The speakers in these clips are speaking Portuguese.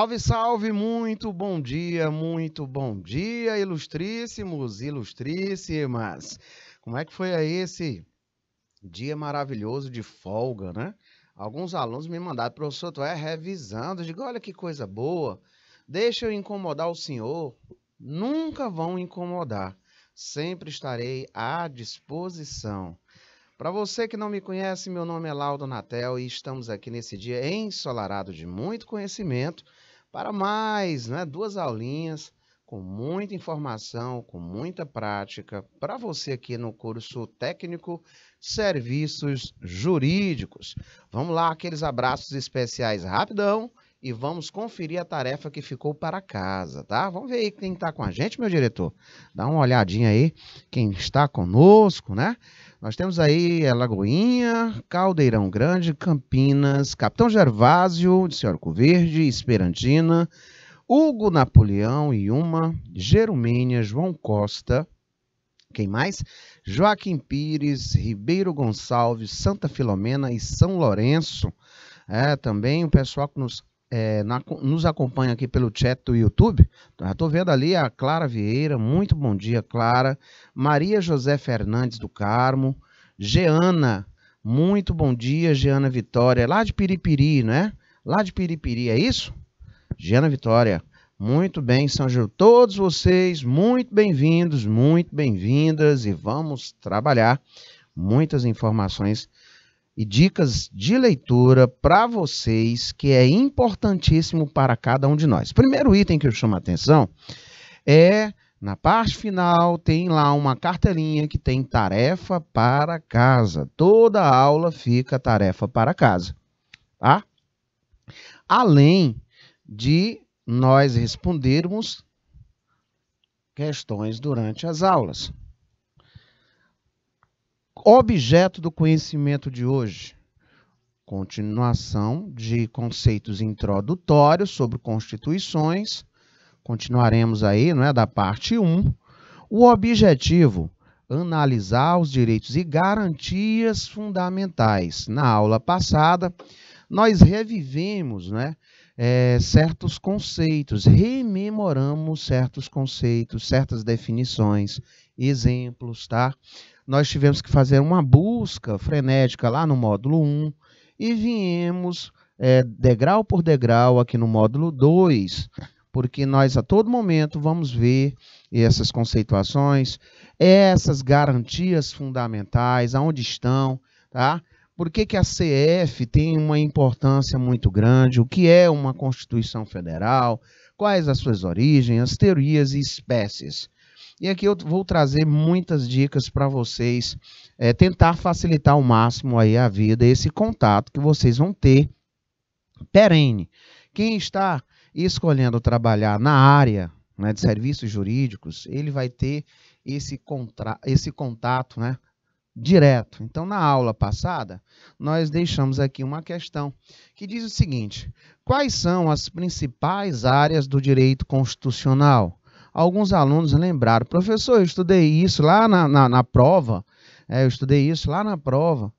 Salve, salve, muito bom dia, muito bom dia, ilustríssimos, ilustríssimas. Como é que foi aí esse dia maravilhoso de folga, né? Alguns alunos me mandaram, professor, tu é revisando. Eu digo, olha que coisa boa, deixa eu incomodar o senhor. Nunca vão incomodar, sempre estarei à disposição. Para você que não me conhece, meu nome é Laudo Natel e estamos aqui nesse dia ensolarado de muito conhecimento para mais né, duas aulinhas com muita informação, com muita prática para você aqui no curso técnico Serviços Jurídicos. Vamos lá, aqueles abraços especiais rapidão e vamos conferir a tarefa que ficou para casa, tá? Vamos ver aí quem está com a gente, meu diretor. Dá uma olhadinha aí quem está conosco, né? Nós temos aí é, Lagoinha, Caldeirão Grande, Campinas, Capitão Gervásio, de Senhor Verde, Esperantina, Hugo Napoleão e uma, Jerumênia, João Costa, quem mais? Joaquim Pires, Ribeiro Gonçalves, Santa Filomena e São Lourenço. É, também o pessoal que nos é, na, nos acompanha aqui pelo chat do YouTube. Já estou vendo ali a Clara Vieira, muito bom dia, Clara. Maria José Fernandes do Carmo. Geana, muito bom dia, Geana Vitória, lá de Piripiri, né? Lá de Piripiri, é isso? Geana Vitória, muito bem, São Gil. Todos vocês, muito bem-vindos, muito bem-vindas e vamos trabalhar muitas informações e dicas de leitura para vocês que é importantíssimo para cada um de nós. Primeiro item que eu chamo a atenção é na parte final tem lá uma cartelinha que tem tarefa para casa. Toda aula fica tarefa para casa, tá? Além de nós respondermos questões durante as aulas objeto do conhecimento de hoje. Continuação de conceitos introdutórios sobre constituições. Continuaremos aí, não é, da parte 1. O objetivo analisar os direitos e garantias fundamentais. Na aula passada, nós revivemos né, é, certos conceitos, rememoramos certos conceitos, certas definições, exemplos, tá? nós tivemos que fazer uma busca frenética lá no módulo 1 e viemos é, degrau por degrau aqui no módulo 2, porque nós a todo momento vamos ver essas conceituações, essas garantias fundamentais, aonde estão, tá? Por que, que a CF tem uma importância muito grande? O que é uma Constituição Federal? Quais as suas origens, as teorias e espécies? E aqui eu vou trazer muitas dicas para vocês é, tentar facilitar ao máximo aí a vida, esse contato que vocês vão ter perene. Quem está escolhendo trabalhar na área né, de serviços jurídicos, ele vai ter esse, contra... esse contato né, direto. Então, na aula passada, nós deixamos aqui uma questão que diz o seguinte: quais são as principais áreas do direito constitucional? alguns alunos lembraram: professor, eu estudei isso lá na, na, na prova, é, eu estudei isso lá na prova.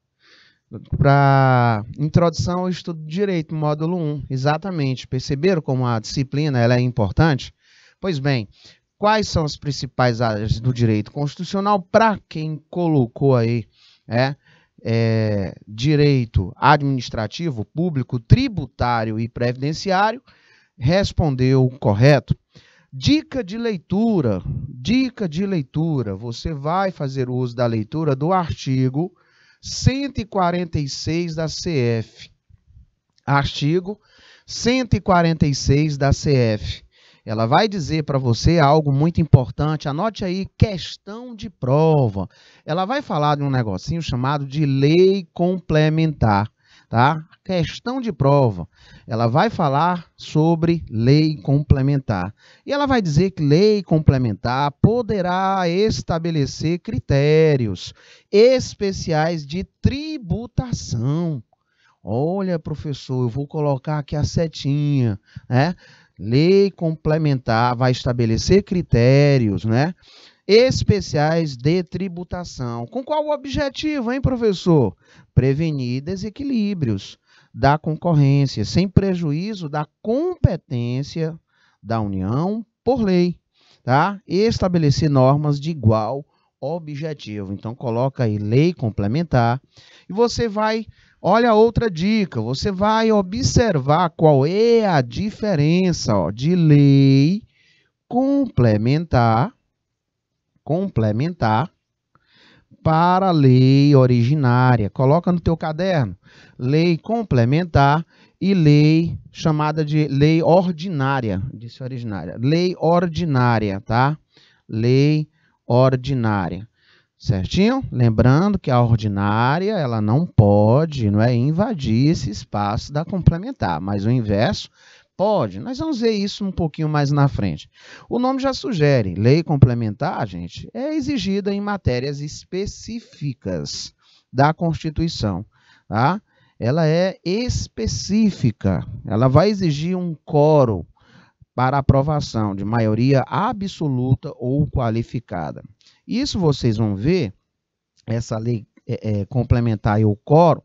Para introdução ao estudo de direito, módulo 1, exatamente. Perceberam como a disciplina ela é importante? Pois bem, quais são as principais áreas do direito constitucional para quem colocou aí é, é, direito administrativo, público, tributário e previdenciário? Respondeu correto. Dica de leitura. Dica de leitura. Você vai fazer uso da leitura do artigo 146 da CF. Artigo 146 da CF. Ela vai dizer para você algo muito importante. Anote aí questão de prova. Ela vai falar de um negocinho chamado de lei complementar tá? Questão de prova. Ela vai falar sobre lei complementar. E ela vai dizer que lei complementar poderá estabelecer critérios especiais de tributação. Olha, professor, eu vou colocar aqui a setinha, né? Lei complementar vai estabelecer critérios, né? especiais de tributação. Com qual objetivo, hein, professor? Prevenir desequilíbrios da concorrência, sem prejuízo da competência da União por lei, tá? E estabelecer normas de igual objetivo. Então coloca aí lei complementar e você vai, olha outra dica, você vai observar qual é a diferença, ó, de lei complementar complementar para a lei originária. Coloca no teu caderno. Lei complementar e lei chamada de lei ordinária, disse originária. Lei ordinária, tá? Lei ordinária. Certinho? Lembrando que a ordinária, ela não pode, não é invadir esse espaço da complementar, mas o inverso Pode, nós vamos ver isso um pouquinho mais na frente. O nome já sugere, lei complementar, gente, é exigida em matérias específicas da Constituição, tá? Ela é específica, ela vai exigir um coro para aprovação de maioria absoluta ou qualificada. Isso vocês vão ver, essa lei é, é, complementar e o coro,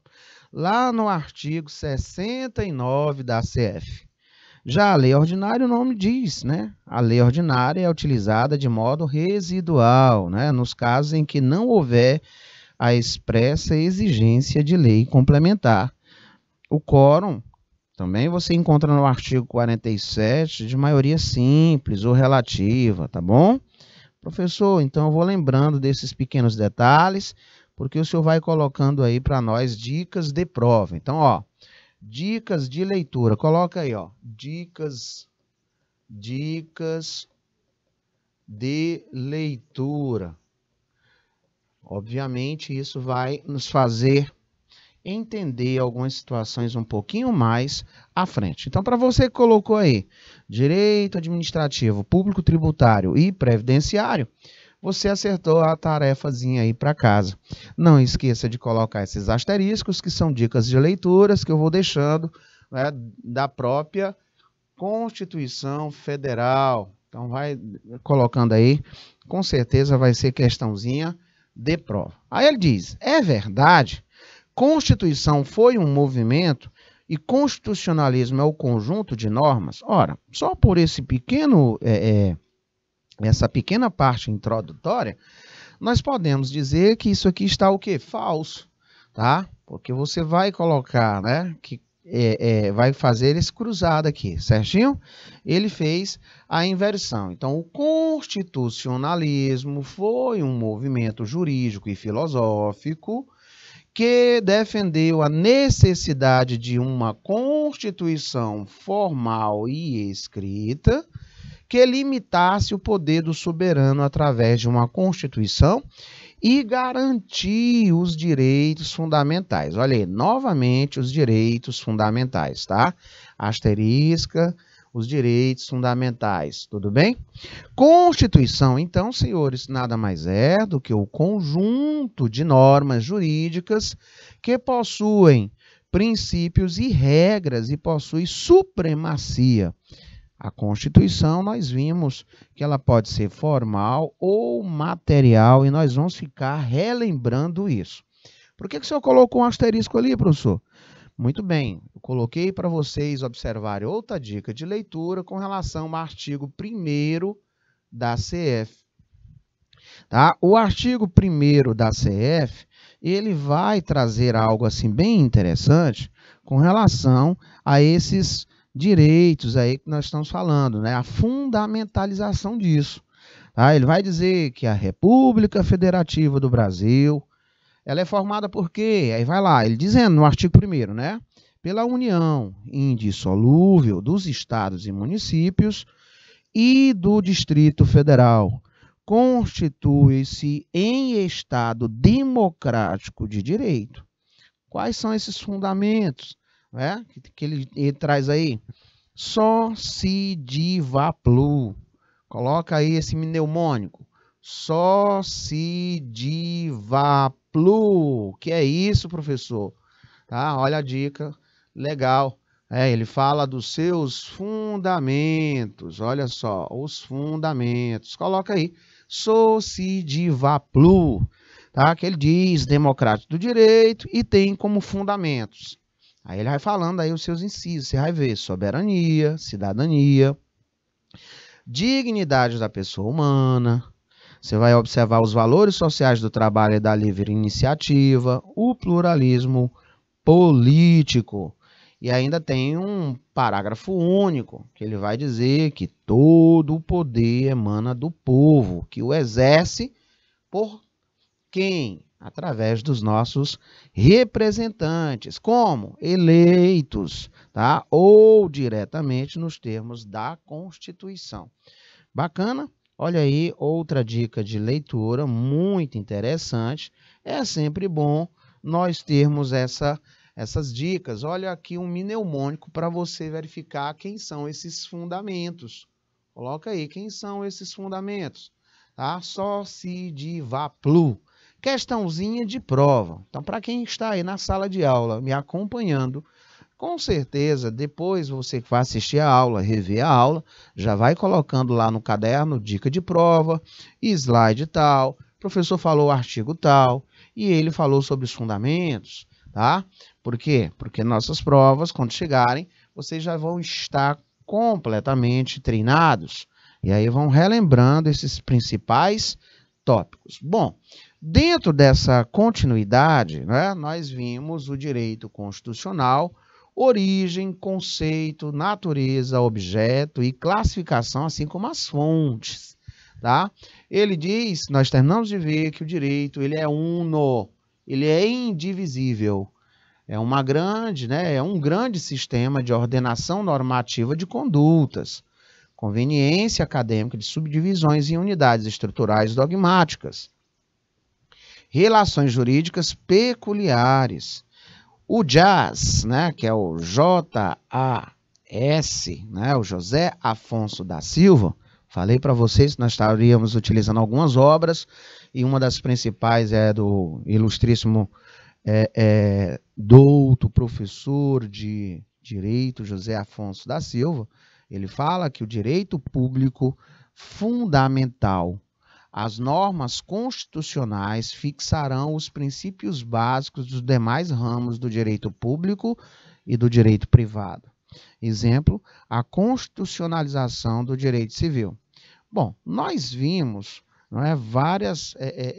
lá no artigo 69 da CF. Já a lei ordinária, o nome diz, né? A lei ordinária é utilizada de modo residual, né? Nos casos em que não houver a expressa exigência de lei complementar. O quórum também você encontra no artigo 47 de maioria simples ou relativa, tá bom? Professor, então eu vou lembrando desses pequenos detalhes, porque o senhor vai colocando aí para nós dicas de prova. Então, ó, Dicas de leitura. Coloca aí, ó. Dicas, dicas de leitura. Obviamente, isso vai nos fazer entender algumas situações um pouquinho mais à frente. Então, para você que colocou aí direito administrativo, público tributário e previdenciário, você acertou a tarefazinha aí para casa. Não esqueça de colocar esses asteriscos, que são dicas de leituras que eu vou deixando né, da própria Constituição Federal. Então vai colocando aí, com certeza vai ser questãozinha de prova. Aí ele diz: é verdade, Constituição foi um movimento e constitucionalismo é o conjunto de normas? Ora, só por esse pequeno é, é, essa pequena parte introdutória, nós podemos dizer que isso aqui está o que? Falso, tá? Porque você vai colocar, né, que é, é, vai fazer esse cruzado aqui, certinho? Ele fez a inversão. Então, o constitucionalismo foi um movimento jurídico e filosófico que defendeu a necessidade de uma constituição formal e escrita, que limitasse o poder do soberano através de uma Constituição e garantir os direitos fundamentais. Olha aí, novamente os direitos fundamentais, tá? Asterisca, os direitos fundamentais, tudo bem? Constituição, então, senhores, nada mais é do que o conjunto de normas jurídicas que possuem princípios e regras e possui supremacia a Constituição, nós vimos que ela pode ser formal ou material e nós vamos ficar relembrando isso. Por que, que o senhor colocou um asterisco ali, professor? Muito bem, eu coloquei para vocês observarem outra dica de leitura com relação ao artigo 1 da CF. Tá? O artigo 1 da CF, ele vai trazer algo assim bem interessante com relação a esses direitos aí que nós estamos falando, né? A fundamentalização disso. Tá? Ele vai dizer que a República Federativa do Brasil, ela é formada por quê? Aí vai lá, ele dizendo no artigo 1 né? Pela união indissolúvel dos estados e municípios e do Distrito Federal, constitui-se em Estado democrático de direito. Quais são esses fundamentos? né? Que, que ele, ele traz aí. Socidivaplu. Coloca aí esse mnemônico. Socidivaplu. Que é isso, professor? Tá? Olha a dica. Legal. É, ele fala dos seus fundamentos. Olha só, os fundamentos. Coloca aí. Socidivaplu. Tá? Que ele diz democrático do direito e tem como fundamentos Aí ele vai falando aí os seus incisos, você vai ver soberania, cidadania, dignidade da pessoa humana, você vai observar os valores sociais do trabalho e da livre iniciativa, o pluralismo político. E ainda tem um parágrafo único, que ele vai dizer que todo o poder emana do povo, que o exerce por quem? através dos nossos representantes, como eleitos, tá? Ou diretamente nos termos da Constituição. Bacana? Olha aí outra dica de leitura muito interessante. É sempre bom nós termos essa essas dicas. Olha aqui um mnemônico para você verificar quem são esses fundamentos. Coloca aí quem são esses fundamentos, tá? Sócio de Vaplu questãozinha de prova. Então, para quem está aí na sala de aula me acompanhando, com certeza, depois você que vai assistir a aula, rever a aula, já vai colocando lá no caderno dica de prova, slide tal, professor falou artigo tal, e ele falou sobre os fundamentos, tá? Por quê? Porque nossas provas, quando chegarem, vocês já vão estar completamente treinados. E aí vão relembrando esses principais tópicos. Bom, Dentro dessa continuidade, né, nós vimos o direito constitucional, origem, conceito, natureza, objeto e classificação, assim como as fontes. Tá? Ele diz, nós terminamos de ver que o direito ele é uno, ele é indivisível. É uma grande, né, é um grande sistema de ordenação normativa de condutas, conveniência acadêmica de subdivisões em unidades estruturais dogmáticas relações jurídicas peculiares. O JAS, né, que é o J-A-S, né, o José Afonso da Silva, falei para vocês que nós estaríamos utilizando algumas obras e uma das principais é do ilustríssimo é, é, douto, professor de direito, José Afonso da Silva. Ele fala que o direito público fundamental as normas constitucionais fixarão os princípios básicos dos demais ramos do direito público e do direito privado. Exemplo, a constitucionalização do direito civil. Bom, nós vimos não é, várias, é, é,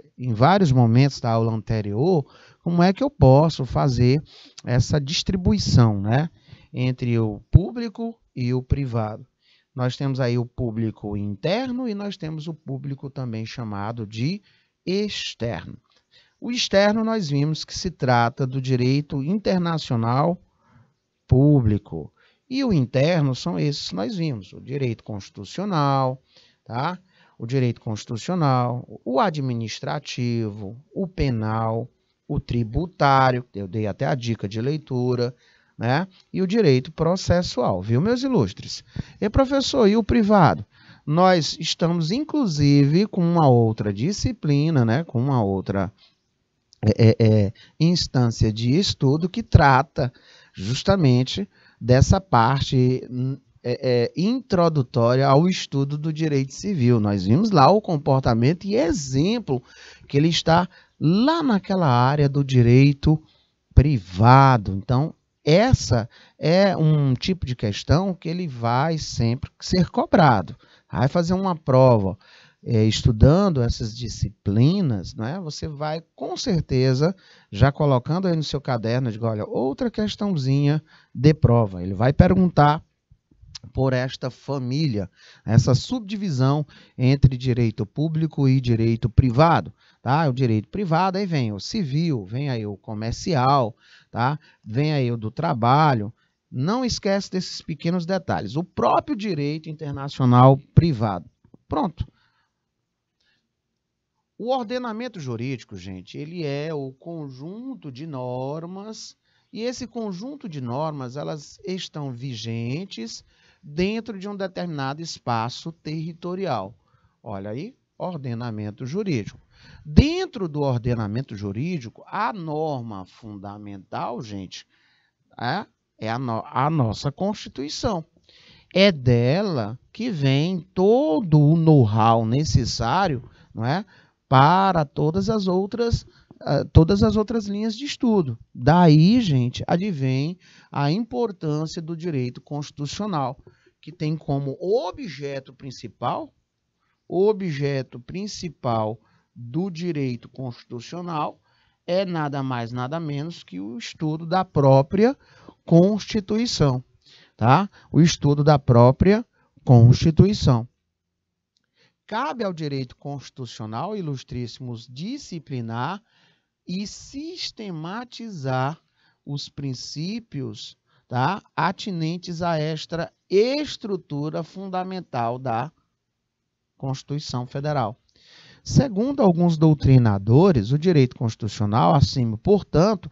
é em vários momentos da aula anterior como é que eu posso fazer essa distribuição né, entre o público e o privado. Nós temos aí o público interno e nós temos o público também chamado de externo. O externo nós vimos que se trata do direito internacional público. E o interno são esses que nós vimos, o direito constitucional, tá? O direito constitucional, o administrativo, o penal, o tributário, eu dei até a dica de leitura, né? e o direito processual, viu, meus ilustres? E professor, e o privado? Nós estamos, inclusive, com uma outra disciplina, né? com uma outra é, é, é instância de estudo que trata justamente dessa parte hum, é, é, introdutória ao estudo do direito civil. Nós vimos lá o comportamento e exemplo que ele está lá naquela área do direito privado. Então, essa é um tipo de questão que ele vai sempre ser cobrado. Vai fazer uma prova é, estudando essas disciplinas, né, você vai com certeza já colocando aí no seu caderno, digo, olha, outra questãozinha de prova. Ele vai perguntar por esta família, essa subdivisão entre direito público e direito privado tá? É o direito privado, aí vem o civil, vem aí o comercial, tá? Vem aí o do trabalho. Não esquece desses pequenos detalhes. O próprio direito internacional privado. Pronto. O ordenamento jurídico, gente, ele é o conjunto de normas e esse conjunto de normas, elas estão vigentes dentro de um determinado espaço territorial. Olha aí, ordenamento jurídico. Dentro do ordenamento jurídico, a norma fundamental, gente, é, é a, no, a nossa Constituição. É dela que vem todo o know-how necessário não é, para todas as outras ah, todas as outras linhas de estudo. Daí, gente, advém a importância do direito constitucional, que tem como objeto principal, objeto principal do direito constitucional é nada mais, nada menos que o estudo da própria Constituição, tá? O estudo da própria Constituição. Cabe ao direito constitucional, ilustríssimos, disciplinar e sistematizar os princípios tá? atinentes a esta estrutura fundamental da Constituição Federal. Segundo alguns doutrinadores, o direito constitucional assume, portanto,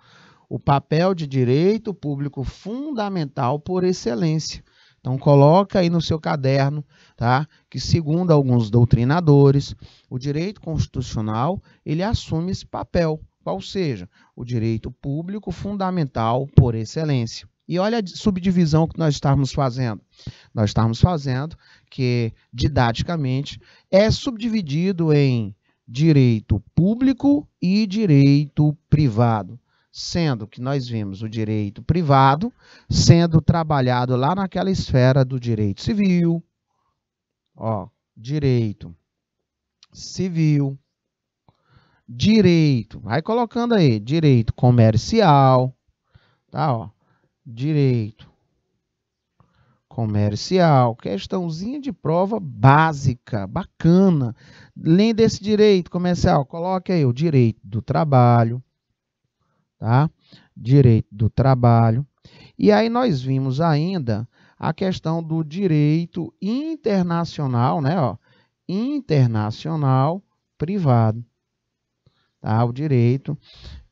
o papel de direito público fundamental por excelência. Então coloca aí no seu caderno, tá? Que segundo alguns doutrinadores, o direito constitucional, ele assume esse papel, qual seja, o direito público fundamental por excelência. E olha a subdivisão que nós estamos fazendo. Nós estamos fazendo que didaticamente é subdividido em direito público e direito privado, sendo que nós vimos o direito privado sendo trabalhado lá naquela esfera do direito civil, ó, direito civil, direito, vai colocando aí, direito comercial, tá, ó, direito comercial. Questãozinha de prova básica, bacana. Além desse direito comercial, coloque aí o direito do trabalho, tá? Direito do trabalho. E aí nós vimos ainda a questão do direito internacional, né, ó, internacional privado. Tá? O direito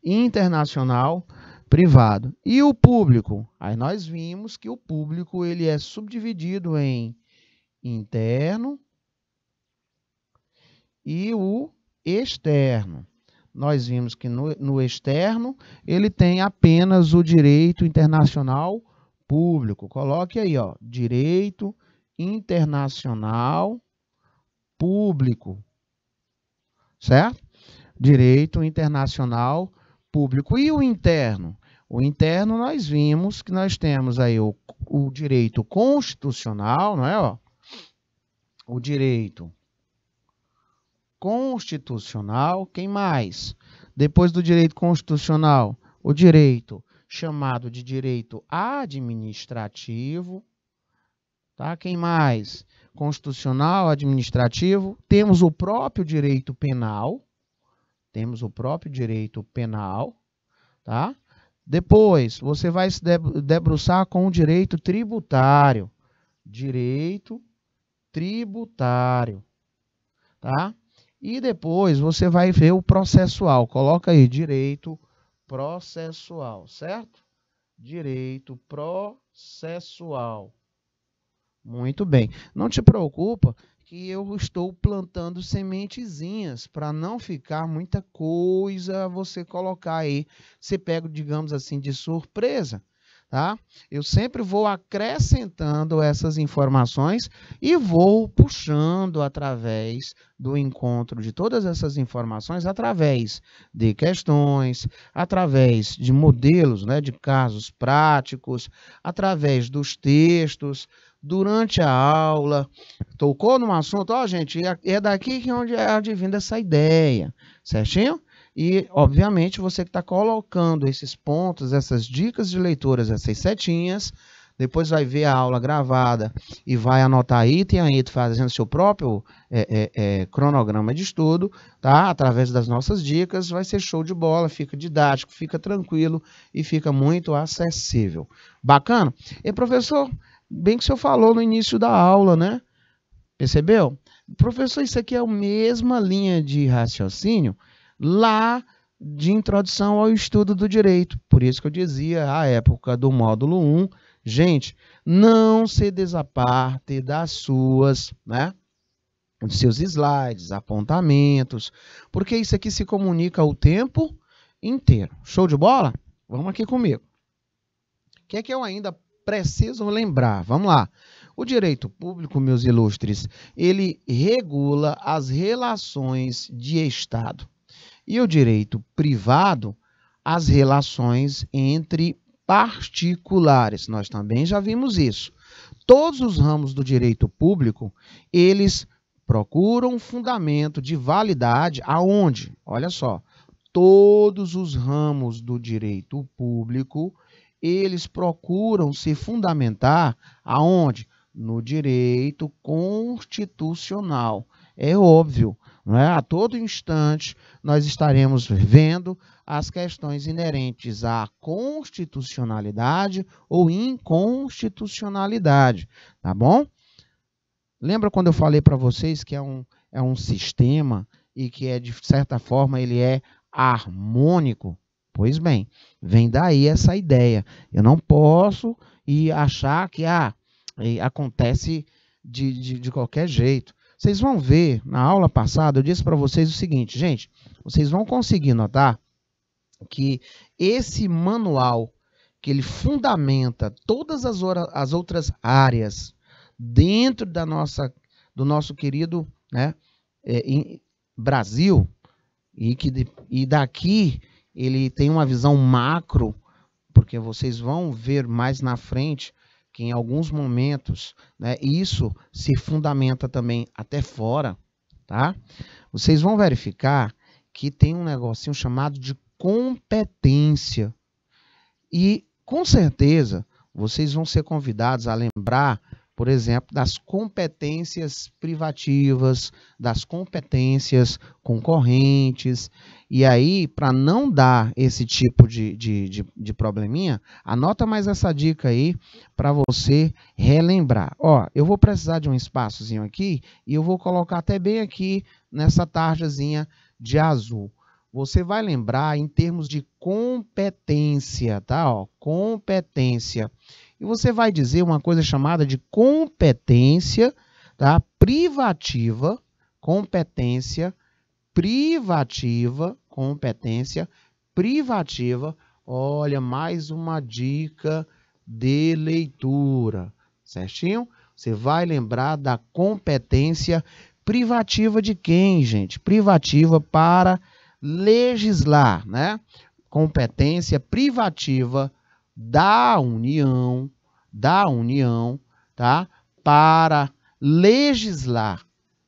internacional privado privado. E o público? Aí nós vimos que o público ele é subdividido em interno e o externo. Nós vimos que no, no externo ele tem apenas o direito internacional público. Coloque aí, ó, direito internacional público. Certo? Direito internacional público público. E o interno? O interno nós vimos que nós temos aí o, o direito constitucional, não é? Ó? O direito constitucional, quem mais? Depois do direito constitucional, o direito chamado de direito administrativo, tá? Quem mais? Constitucional, administrativo, temos o próprio direito penal, temos o próprio direito penal, tá? Depois, você vai se debruçar com o direito tributário. Direito tributário, tá? E depois você vai ver o processual. Coloca aí direito processual, certo? Direito processual. Muito bem. Não te preocupa que eu estou plantando sementezinhas para não ficar muita coisa você colocar aí. Você pega, digamos assim, de surpresa. Tá? Eu sempre vou acrescentando essas informações e vou puxando através do encontro de todas essas informações, através de questões, através de modelos, né, de casos práticos, através dos textos, durante a aula, tocou num assunto, ó, oh, gente, é, é daqui que onde é advinda essa ideia, certinho? E, obviamente, você que está colocando esses pontos, essas dicas de leituras, essas setinhas, depois vai ver a aula gravada e vai anotar item a item, fazendo seu próprio é, é, é, cronograma de estudo, tá? Através das nossas dicas, vai ser show de bola, fica didático, fica tranquilo e fica muito acessível. Bacana? E professor, bem que o senhor falou no início da aula, né? Percebeu? Professor, isso aqui é a mesma linha de raciocínio lá de introdução ao estudo do direito. Por isso que eu dizia, à época do módulo 1, gente, não se desaparte das suas, né? Dos seus slides, apontamentos, porque isso aqui se comunica o tempo inteiro. Show de bola? Vamos aqui comigo. O que é que eu ainda precisam lembrar. Vamos lá. O direito público, meus ilustres, ele regula as relações de Estado. E o direito privado, as relações entre particulares. Nós também já vimos isso. Todos os ramos do direito público, eles procuram fundamento de validade aonde? Olha só, todos os ramos do direito público, eles procuram se fundamentar aonde? No direito constitucional. É óbvio, não é? a todo instante nós estaremos vendo as questões inerentes à constitucionalidade ou inconstitucionalidade, tá bom? Lembra quando eu falei para vocês que é um, é um sistema e que é de certa forma ele é harmônico? Pois bem, Vem daí essa ideia. Eu não posso e achar que ah, acontece de, de, de qualquer jeito. Vocês vão ver, na aula passada, eu disse para vocês o seguinte, gente, vocês vão conseguir notar que esse manual, que ele fundamenta todas as, as outras áreas dentro da nossa, do nosso querido né, é, Brasil, e, que, e daqui ele tem uma visão macro, porque vocês vão ver mais na frente que em alguns momentos, né, isso se fundamenta também até fora, tá? Vocês vão verificar que tem um negocinho chamado de competência. E com certeza vocês vão ser convidados a lembrar por exemplo, das competências privativas, das competências concorrentes. E aí, para não dar esse tipo de, de, de, de, probleminha, anota mais essa dica aí para você relembrar. Ó, eu vou precisar de um espaçozinho aqui e eu vou colocar até bem aqui nessa tarjazinha de azul você vai lembrar em termos de competência, tá? Ó, competência e você vai dizer uma coisa chamada de competência tá? privativa, competência privativa, competência privativa. Olha, mais uma dica de leitura, certinho? Você vai lembrar da competência privativa de quem, gente? Privativa para legislar, né? Competência privativa da União, da União, tá? Para legislar,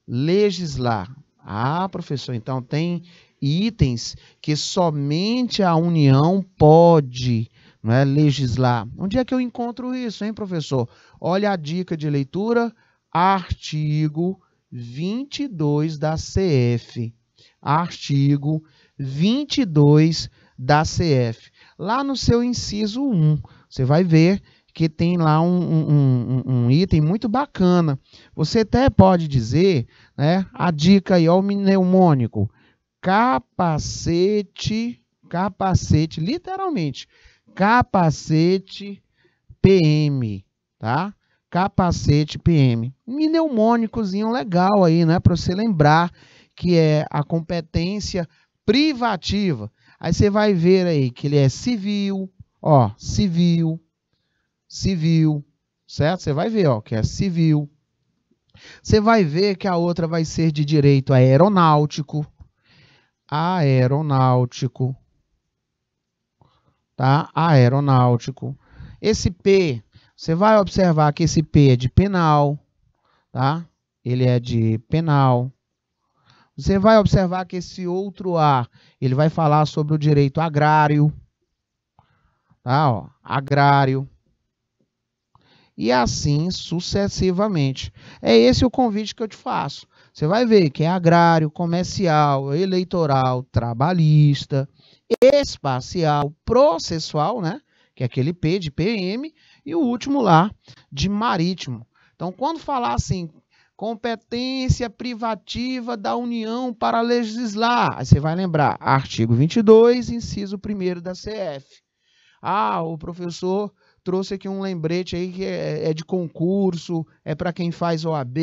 legislar. Ah, professor, então tem itens que somente a União pode não é, legislar. Onde é que eu encontro isso, hein, professor? Olha a dica de leitura, artigo 22 da CF. Artigo 22 da CF. Lá no seu inciso 1, você vai ver que tem lá um, um, um, um, item muito bacana. Você até pode dizer, né, a dica aí, ó, o mnemônico, capacete, capacete, literalmente, capacete PM, tá? Capacete PM. Mnemônicozinho legal aí, né, para você lembrar que é a competência privativa. Aí você vai ver aí que ele é civil, ó, civil, civil, certo? Você vai ver, ó, que é civil. Você vai ver que a outra vai ser de direito aeronáutico, aeronáutico, tá? Aeronáutico. Esse P, você vai observar que esse P é de penal, tá? Ele é de penal. Você vai observar que esse outro A, ele vai falar sobre o direito agrário, tá? Ó, agrário. E assim sucessivamente. É esse o convite que eu te faço. Você vai ver que é agrário, comercial, eleitoral, trabalhista, espacial, processual, né? Que é aquele P de PM, e o último lá de marítimo. Então, quando falar assim, competência privativa da União para legislar. Aí você vai lembrar, artigo 22, inciso 1 da CF. Ah, o professor trouxe aqui um lembrete aí que é, é de concurso, é para quem faz OAB,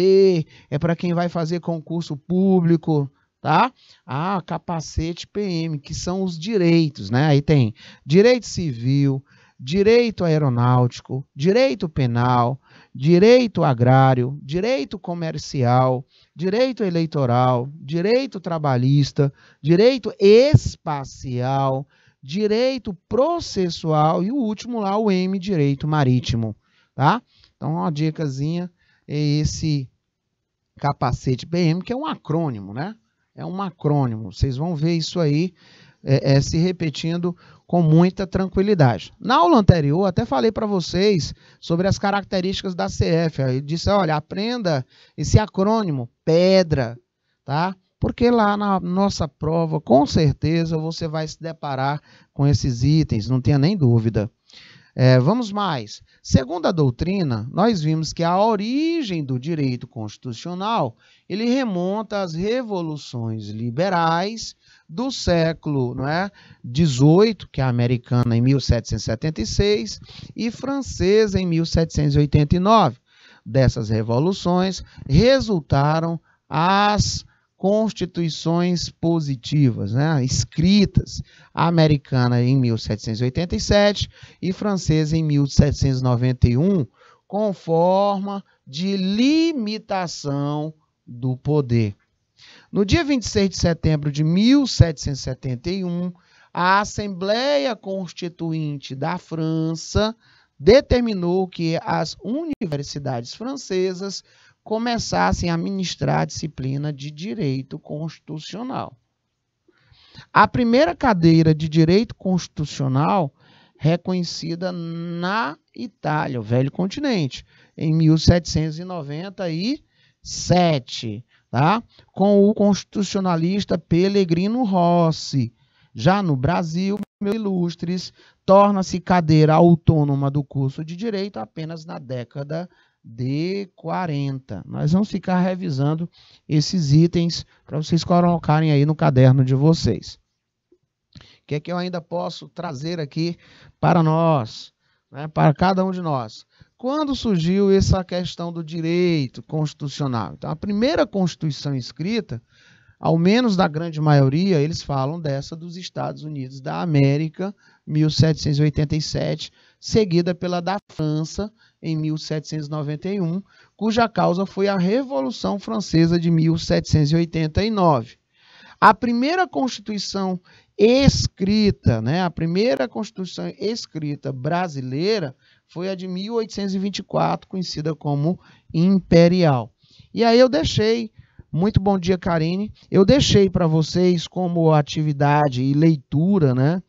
é para quem vai fazer concurso público, tá? Ah, capacete PM, que são os direitos, né? Aí tem direito civil, direito aeronáutico, direito penal, direito agrário, direito comercial, direito eleitoral, direito trabalhista, direito espacial, direito processual e o último lá, o M, direito marítimo, tá? Então, uma dicasinha é esse capacete BM, que é um acrônimo, né? É um acrônimo. Vocês vão ver isso aí é, é, se repetindo com muita tranquilidade. Na aula anterior, até falei para vocês sobre as características da CF. Eu disse, olha, aprenda esse acrônimo, pedra, tá? Porque lá na nossa prova, com certeza, você vai se deparar com esses itens, não tenha nem dúvida. É, vamos mais. Segundo a doutrina, nós vimos que a origem do direito constitucional ele remonta às revoluções liberais do século não é, 18, que é americana em 1776 e francesa em 1789. Dessas revoluções resultaram as constituições positivas, né, escritas, americana em 1787 e francesa em 1791, com forma de limitação do poder. No dia 26 de setembro de 1771, a Assembleia Constituinte da França determinou que as universidades francesas começassem a ministrar a disciplina de direito constitucional. A primeira cadeira de direito constitucional reconhecida na Itália, o velho continente, em 1797 tá? com o constitucionalista Pelegrino Rossi. Já no Brasil, meu ilustres, torna-se cadeira autônoma do curso de direito apenas na década de 40. Nós vamos ficar revisando esses itens para vocês colocarem aí no caderno de vocês. O que é que eu ainda posso trazer aqui para nós, né, para cada um de nós? quando surgiu essa questão do direito constitucional? Então, a primeira Constituição escrita, ao menos da grande maioria, eles falam dessa dos Estados Unidos da América, 1787, seguida pela da França, em 1791, cuja causa foi a Revolução Francesa de 1789. A primeira Constituição escrita, né, a primeira Constituição escrita brasileira foi a de 1824, conhecida como Imperial. E aí eu deixei, muito bom dia, Karine. Eu deixei para vocês como atividade e leitura, né?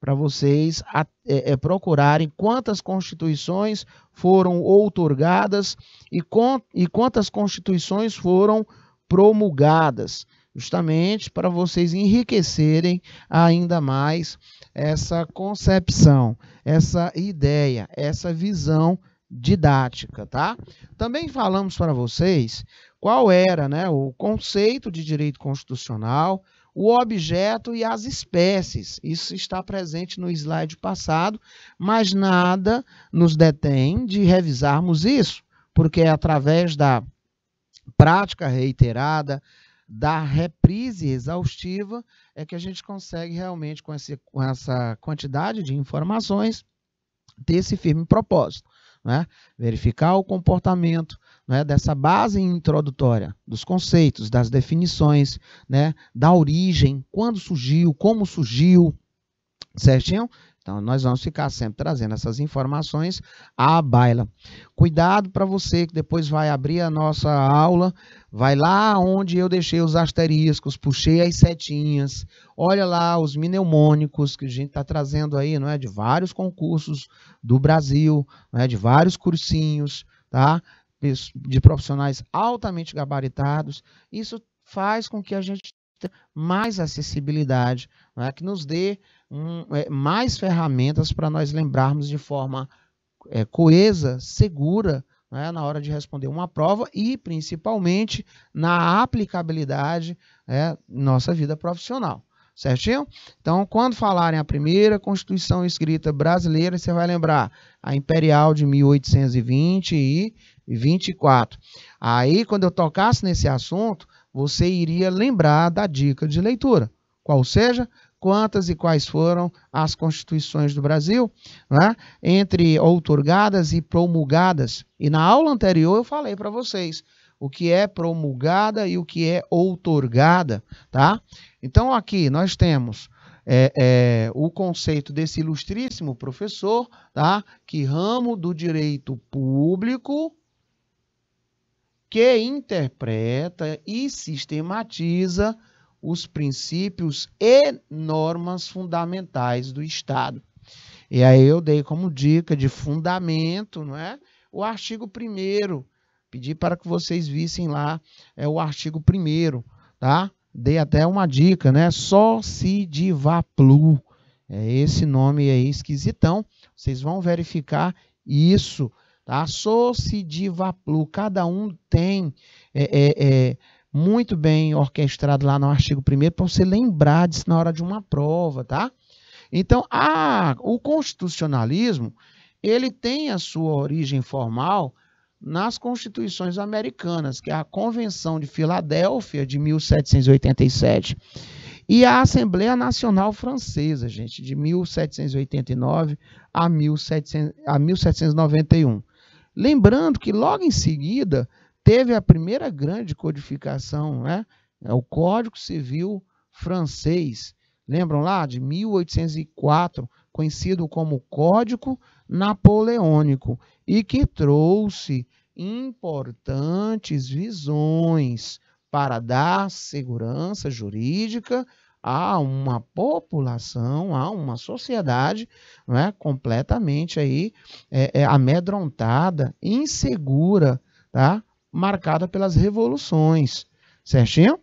Para vocês a, é, é, procurarem quantas constituições foram outorgadas e, com, e quantas constituições foram promulgadas justamente para vocês enriquecerem ainda mais essa concepção, essa ideia, essa visão didática, tá? Também falamos para vocês qual era né, o conceito de direito constitucional, o objeto e as espécies. Isso está presente no slide passado, mas nada nos detém de revisarmos isso, porque é através da prática reiterada, da reprise exaustiva é que a gente consegue realmente, com, esse, com essa quantidade de informações, ter esse firme propósito. Né? Verificar o comportamento né, dessa base introdutória, dos conceitos, das definições, né, da origem, quando surgiu, como surgiu, certinho? Então, nós vamos ficar sempre trazendo essas informações à baila. Cuidado para você que depois vai abrir a nossa aula, vai lá onde eu deixei os asteriscos, puxei as setinhas, olha lá os mnemônicos que a gente está trazendo aí, não é? De vários concursos do Brasil, não é? de vários cursinhos, tá? De profissionais altamente gabaritados. Isso faz com que a gente tenha mais acessibilidade, não é? que nos dê um, é, mais ferramentas para nós lembrarmos de forma é, coesa, segura, né, na hora de responder uma prova e principalmente na aplicabilidade é, nossa vida profissional. Certinho? Então, quando falarem a primeira Constituição escrita brasileira, você vai lembrar a Imperial de 1820 e 24. Aí, quando eu tocasse nesse assunto, você iria lembrar da dica de leitura. Qual seja, quantas e quais foram as constituições do Brasil, né? entre outorgadas e promulgadas. E na aula anterior eu falei para vocês o que é promulgada e o que é outorgada, tá? Então aqui nós temos é, é, o conceito desse ilustríssimo professor, tá? Que ramo do direito público que interpreta e sistematiza os princípios e normas fundamentais do Estado. E aí eu dei como dica de fundamento, não é? O artigo 1 pedi para que vocês vissem lá é o artigo 1 tá? Dei até uma dica, né? Só se divaplu. É esse nome aí esquisitão. Vocês vão verificar isso, tá? Só se divaplu. Cada um tem é, é, é, muito bem orquestrado lá no artigo 1 para você lembrar disso na hora de uma prova, tá? Então, a, o constitucionalismo, ele tem a sua origem formal nas constituições americanas, que é a Convenção de Filadélfia de 1787 e a Assembleia Nacional Francesa, gente, de 1789 a, a 1791. Lembrando que logo em seguida teve a primeira grande codificação, né? É o Código Civil francês. Lembram lá de 1804, conhecido como Código Napoleônico, e que trouxe importantes visões para dar segurança jurídica a uma população, a uma sociedade não é, completamente aí, é, é amedrontada, insegura, tá? marcada pelas revoluções, certinho?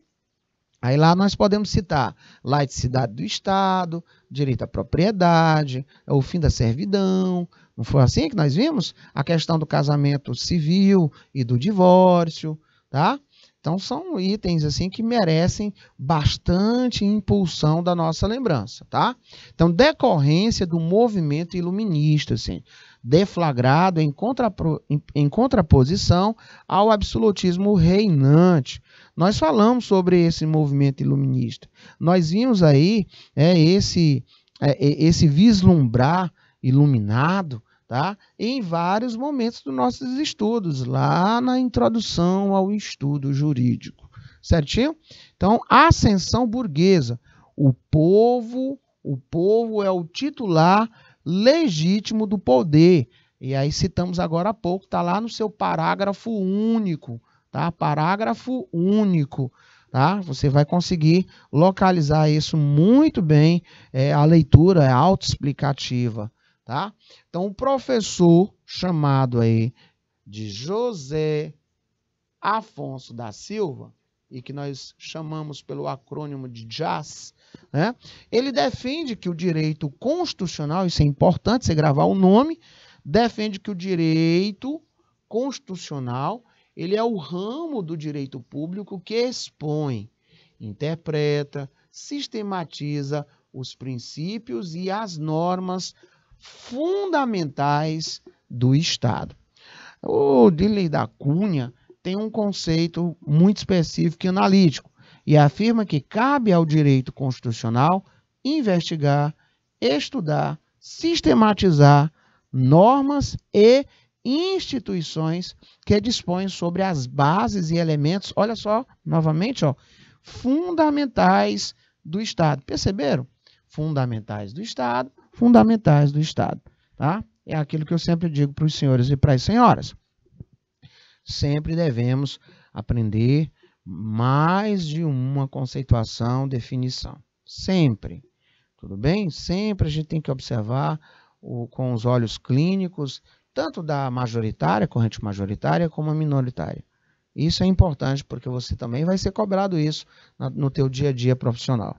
Aí lá nós podemos citar laicidade do Estado, direito à propriedade, o fim da servidão. Não foi assim que nós vimos? A questão do casamento civil e do divórcio, tá? Então são itens assim que merecem bastante impulsão da nossa lembrança, tá? Então decorrência do movimento iluminista, assim deflagrado em, contrapro, em, em contraposição ao absolutismo reinante. Nós falamos sobre esse movimento iluminista. Nós vimos aí é, esse, é, é esse vislumbrar iluminado tá? em vários momentos dos nossos estudos, lá na introdução ao estudo jurídico. Certinho? Então, ascensão burguesa. O povo, o povo é o titular legítimo do poder. E aí citamos agora há pouco, está lá no seu parágrafo único, tá? Parágrafo único. Tá? Você vai conseguir localizar isso muito bem. É, a leitura é autoexplicativa. Tá? Então, o professor chamado aí de José Afonso da Silva, e que nós chamamos pelo acrônimo de JAS, né? ele defende que o direito constitucional, isso é importante você gravar o nome, defende que o direito constitucional ele é o ramo do direito público que expõe, interpreta, sistematiza os princípios e as normas fundamentais do Estado. O Dilei da Cunha, tem um conceito muito específico e analítico e afirma que cabe ao direito constitucional investigar, estudar, sistematizar normas e instituições que dispõem sobre as bases e elementos, olha só, novamente, ó, fundamentais do Estado. Perceberam? Fundamentais do Estado, fundamentais do Estado, tá? É aquilo que eu sempre digo para os senhores e para as senhoras sempre devemos aprender mais de uma conceituação, definição. Sempre. Tudo bem? Sempre a gente tem que observar o, com os olhos clínicos, tanto da majoritária, corrente majoritária, como a minoritária. Isso é importante porque você também vai ser cobrado isso no teu dia a dia profissional,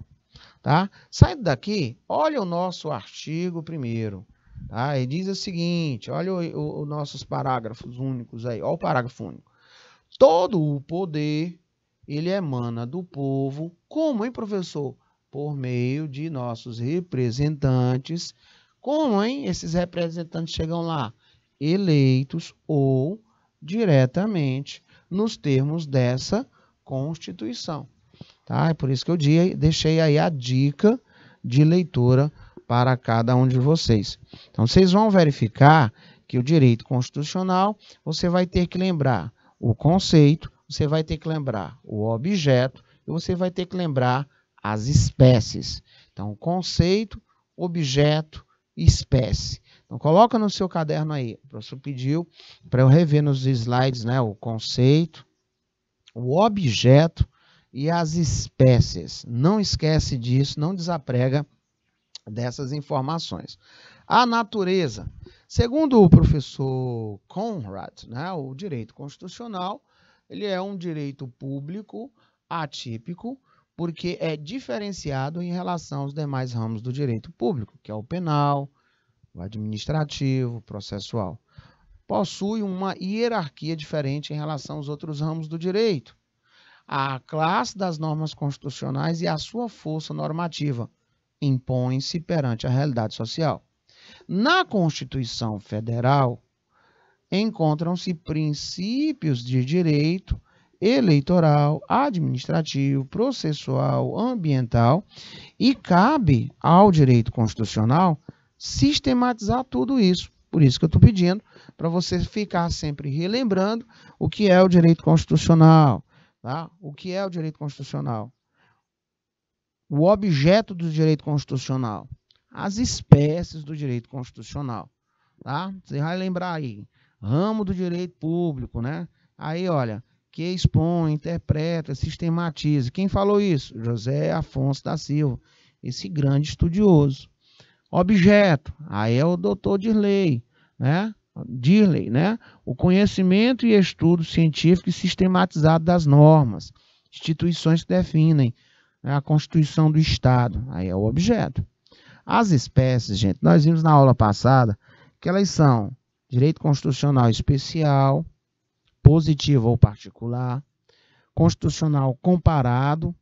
tá? Saindo daqui, olha o nosso artigo primeiro. Tá? Ele diz o seguinte: olha os nossos parágrafos únicos aí, olha o parágrafo único. Todo o poder ele emana do povo, como, hein, professor? Por meio de nossos representantes. Como, hein? Esses representantes chegam lá? Eleitos ou diretamente nos termos dessa Constituição. Tá? É por isso que eu deixei aí a dica de leitura para cada um de vocês. Então, vocês vão verificar que o direito constitucional, você vai ter que lembrar o conceito, você vai ter que lembrar o objeto e você vai ter que lembrar as espécies. Então, conceito, objeto, espécie. Então, coloca no seu caderno aí. O professor pediu para eu rever nos slides né, o conceito, o objeto e as espécies. Não esquece disso, não desaprega dessas informações. A natureza. Segundo o professor Conrad, né, o direito constitucional, ele é um direito público atípico, porque é diferenciado em relação aos demais ramos do direito público, que é o penal, o administrativo, o processual. Possui uma hierarquia diferente em relação aos outros ramos do direito. A classe das normas constitucionais e a sua força normativa impõe-se perante a realidade social. Na Constituição Federal encontram-se princípios de direito eleitoral, administrativo, processual, ambiental e cabe ao direito constitucional sistematizar tudo isso. Por isso que eu estou pedindo para você ficar sempre relembrando o que é o direito constitucional, tá? O que é o direito constitucional? o objeto do direito constitucional, as espécies do direito constitucional, tá? Você vai lembrar aí, ramo do direito público, né? Aí, olha, que expõe, interpreta, sistematiza. Quem falou isso? José Afonso da Silva, esse grande estudioso. Objeto, aí é o doutor Dirley, né? Dirley, né? O conhecimento e estudo científico e sistematizado das normas, instituições que definem é a constituição do Estado. Aí é o objeto. As espécies, gente, nós vimos na aula passada que elas são direito constitucional especial, positivo ou particular, constitucional comparado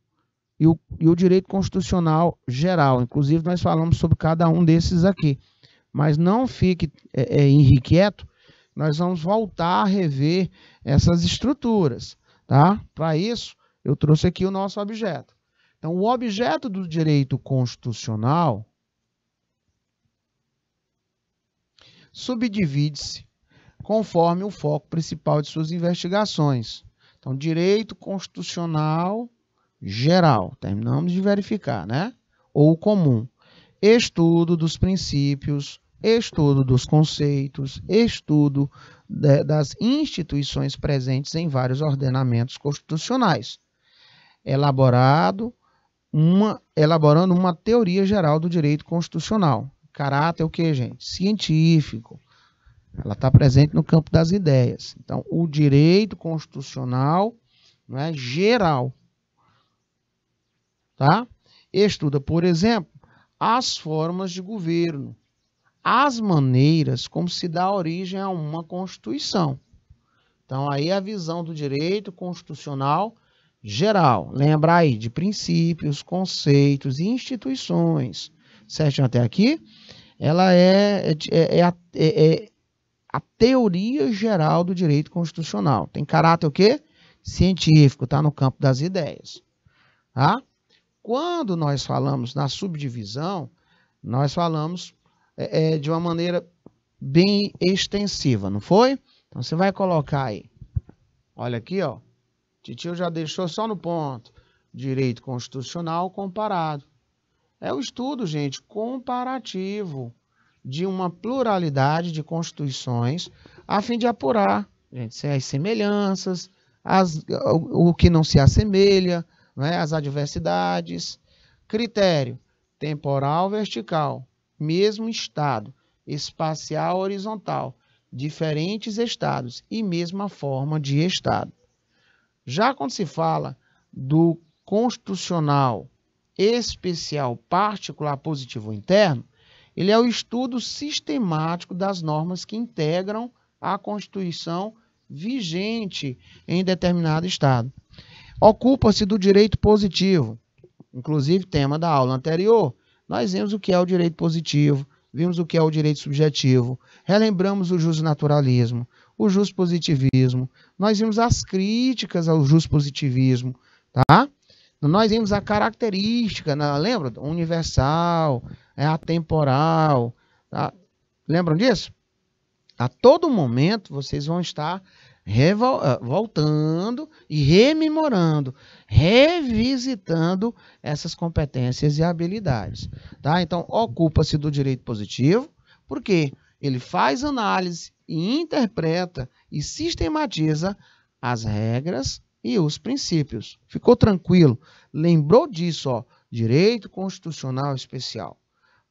e o, e o direito constitucional geral. Inclusive, nós falamos sobre cada um desses aqui. Mas não fique é, é, inquieto, nós vamos voltar a rever essas estruturas. Tá? Para isso, eu trouxe aqui o nosso objeto. Então, o objeto do direito constitucional subdivide-se conforme o foco principal de suas investigações. Então, direito constitucional geral, terminamos de verificar, né? Ou comum. Estudo dos princípios, estudo dos conceitos, estudo de, das instituições presentes em vários ordenamentos constitucionais. Elaborado uma elaborando uma teoria geral do direito constitucional. Caráter é o que, gente? Científico. Ela está presente no campo das ideias. Então, o direito constitucional não é geral, tá? Estuda, por exemplo, as formas de governo, as maneiras como se dá origem a uma constituição. Então, aí a visão do direito constitucional geral. Lembra aí de princípios, conceitos e instituições. Certo até aqui? Ela é, é, é, é, a, é, é, a, teoria geral do direito constitucional. Tem caráter o quê? Científico, está no campo das ideias. Tá? Quando nós falamos na subdivisão, nós falamos é, de uma maneira bem extensiva, não foi? Então você vai colocar aí. Olha aqui, ó Titio já deixou só no ponto. Direito constitucional comparado. É o estudo, gente, comparativo de uma pluralidade de constituições a fim de apurar gente, se é as semelhanças, as, o, o que não se assemelha, né, as adversidades. Critério: temporal vertical, mesmo estado, espacial horizontal, diferentes estados e mesma forma de estado. Já quando se fala do constitucional especial, particular, positivo interno, ele é o estudo sistemático das normas que integram a Constituição vigente em determinado Estado. Ocupa-se do direito positivo, inclusive tema da aula anterior. Nós vimos o que é o direito positivo, vimos o que é o direito subjetivo, relembramos o justnaturalismo, o positivismo. Nós vimos as críticas ao positivismo, tá? Nós vimos a característica, né? lembra? Universal, é atemporal, tá? Lembram disso? A todo momento vocês vão estar ah, voltando e rememorando, revisitando essas competências e habilidades, tá? Então, ocupa-se do direito positivo, porque ele faz análise e interpreta e sistematiza as regras e os princípios. Ficou tranquilo? Lembrou disso, ó, direito constitucional especial.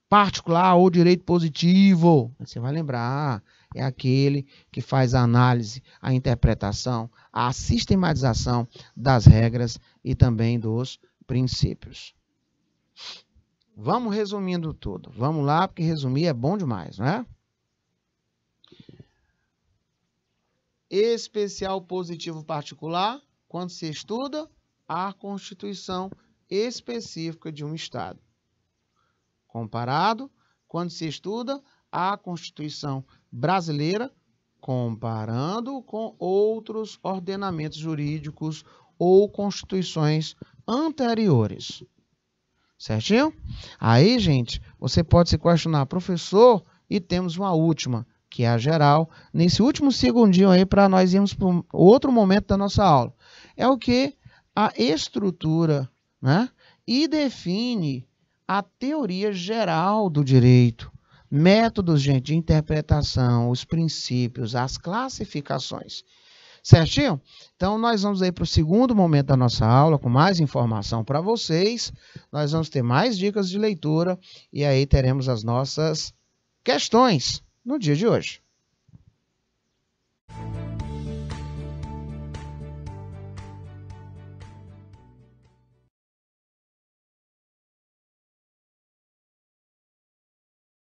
Particular ou direito positivo, você vai lembrar, é aquele que faz a análise, a interpretação, a sistematização das regras e também dos princípios. Vamos resumindo tudo. Vamos lá, porque resumir é bom demais, não é? especial positivo particular, quando se estuda a constituição específica de um Estado. Comparado, quando se estuda a Constituição brasileira, comparando com outros ordenamentos jurídicos ou constituições anteriores. Certinho? Aí, gente, você pode se questionar, professor, e temos uma última que é a geral, nesse último segundinho aí para nós irmos para outro momento da nossa aula. É o que a estrutura, né? E define a teoria geral do direito, métodos, gente, de interpretação, os princípios, as classificações. Certinho? Então, nós vamos aí para o segundo momento da nossa aula, com mais informação para vocês. Nós vamos ter mais dicas de leitura e aí teremos as nossas questões no dia de hoje.